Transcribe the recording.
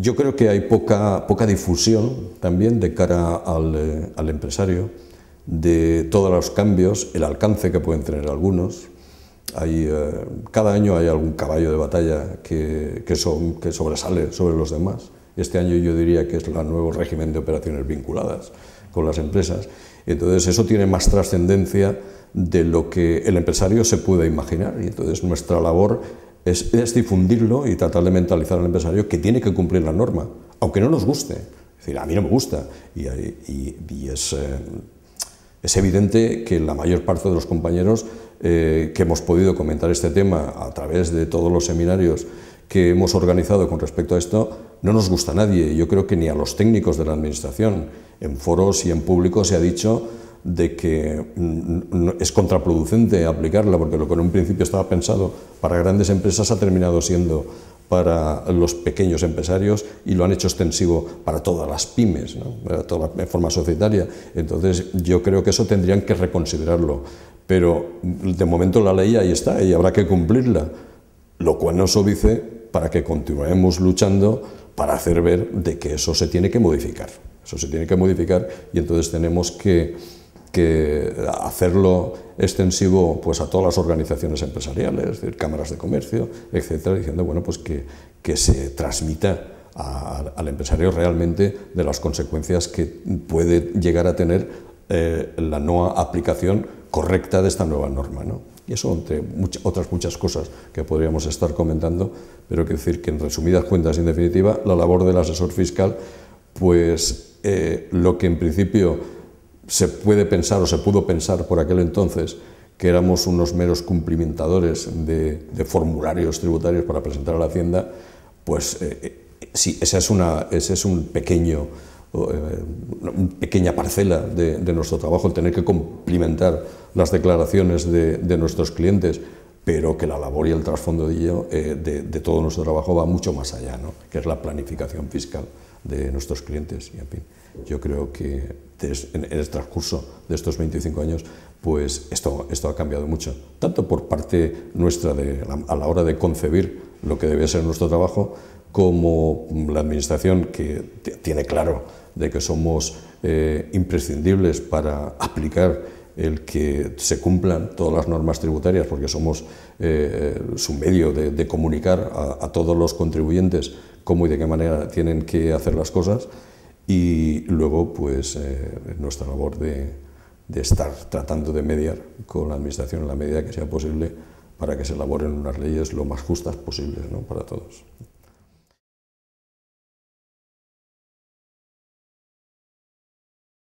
Yo creo que hay poca, poca difusión también de cara al, eh, al empresario de todos los cambios, el alcance que pueden tener algunos. Hay, eh, cada año hay algún caballo de batalla que, que, son, que sobresale sobre los demás. Este año yo diría que es el nuevo régimen de operaciones vinculadas con las empresas. Entonces eso tiene más trascendencia de lo que el empresario se puede imaginar y entonces nuestra labor es, difundirlo y tratar de mentalizar al empresario que tiene que cumplir la norma, aunque no nos guste. Es decir, a mí no me gusta. Y, eh, es, evidente que la mayor parte de los compañeros eh, que hemos podido comentar este tema a través de todos los seminarios que hemos organizado con respecto a esto, no nos gusta a nadie. Yo creo que ni a los técnicos de la Administración. En foros y en público se ha dicho de que es contraproducente aplicarla, porque lo que en un principio estaba pensado para grandes empresas ha terminado siendo para los pequeños empresarios y lo han hecho extensivo para todas las pymes, ¿no? para toda la forma societaria. Entonces, yo creo que eso tendrían que reconsiderarlo. Pero mm, de momento la ley ahí está y habrá que cumplirla, lo cual nos obvice para que continuemos luchando para hacer ver de que eso se tiene que modificar. Eso se tiene que modificar y entonces tenemos que que hacerlo extensivo pues, a todas las organizaciones empresariales, es cámaras de comercio, etcétera, diciendo bueno, pues que, que se transmita al empresario realmente de las consecuencias que puede llegar a tener eh, la no aplicación correcta de esta nueva norma. ¿no? Y eso entre otras muchas cosas que podríamos estar comentando, pero que decir que en resumidas cuentas, en definitiva, la labor del asesor fiscal, pues eh, lo que en principio se puede pensar o se pudo pensar por aquel entonces que éramos unos meros cumplimentadores de, formularios tributarios para presentar a la Hacienda, pues eh, eh, sí, esa es una, ese es un pequeño, eh, pequeña parcela de, nuestro trabajo, el tener que cumplimentar las declaraciones de, nuestros clientes, pero que la labor y el trasfondo de de, todo nuestro trabajo va mucho más allá, ¿no? que es la planificación fiscal de nuestros clientes. Y yo creo que en el transcurso de estos 25 años, pues esto, esto ha cambiado mucho, tanto por parte nuestra a la hora de concebir lo que debe ser nuestro trabajo, como la Administración, que tiene claro de que somos eh, imprescindibles para aplicar el que se cumplan todas las normas tributarias, porque somos eh, eh, su medio de, comunicar a, todos los contribuyentes cómo y de qué manera tienen que hacer las cosas y luego pues eh, nuestra labor de, de, estar tratando de mediar con la Administración en la medida que sea posible para que se elaboren unas leyes lo más justas posibles ¿no? para todos.